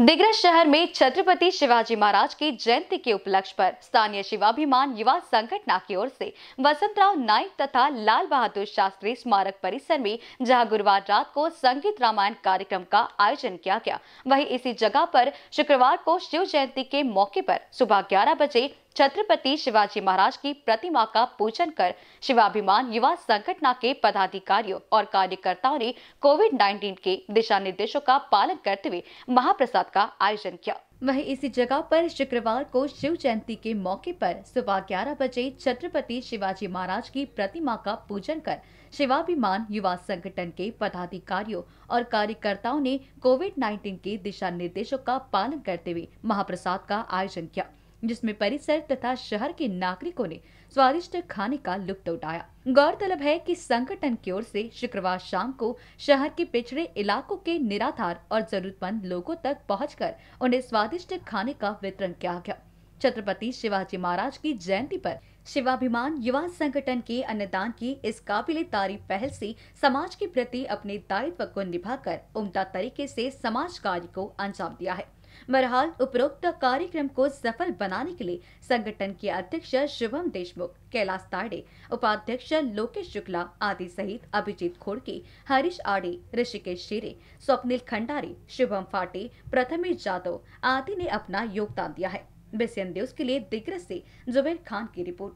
दिग्रज शहर में छत्रपति शिवाजी महाराज की जयंती के उपलक्ष्य पर स्थानीय शिवाभिमान युवा संगठना की ओर से वसंतराव नाइक तथा लाल बहादुर शास्त्री स्मारक परिसर में जहां गुरुवार रात को संगीत रामायण कार्यक्रम का आयोजन किया गया वहीं इसी जगह पर शुक्रवार को शिव जयंती के मौके पर सुबह ग्यारह बजे छत्रपति शिवाजी महाराज की प्रतिमा का पूजन कर शिवाभिमान युवा संगठना के पदाधिकारियों और कार्यकर्ताओं ने कोविड 19 के दिशा निर्देशों का पालन करते हुए महाप्रसाद का आयोजन किया वहीं इसी जगह पर शुक्रवार को शिव जयंती के मौके पर सुबह ग्यारह बजे छत्रपति शिवाजी महाराज की प्रतिमा का पूजन कर शिवाभिमान युवा संगठन के पदाधिकारियों और कार्यकर्ताओं ने कोविड 19 के दिशा निर्देशों का पालन करते हुए महाप्रसाद का आयोजन किया जिसमें परिसर तथा शहर के नागरिकों ने स्वादिष्ट खाने का लुप्त उठाया गौरतलब है कि संगठन की ओर से शुक्रवार शाम को शहर के पिछड़े इलाकों के निराधार और जरूरतमंद लोगों तक पहुंचकर उन्हें स्वादिष्ट खाने का वितरण किया गया छत्रपति शिवाजी महाराज की जयंती पर शिवाभिमान युवा संगठन के अन्नदान की इस काबिल तारीफ पहल से समाज के प्रति अपने दायित्व को निभाकर उम्दा तरीके से समाज कार्य को अंजाम दिया है बहरहाल उपरोक्त कार्यक्रम को सफल बनाने के लिए संगठन के अध्यक्ष शुभम देशमुख कैलाश ताड़े उपाध्यक्ष लोकेश शुक्ला आदि सहित अभिजीत खोड़के हरीश आड़े ऋषिकेश शेरे स्वप्निल खंडारी शुभम फाटे प्रथमेश जादव आदि ने अपना योगदान दिया है बेसियन न्यूज के लिए दिग्रस ऐसी जुबेर खान की रिपोर्ट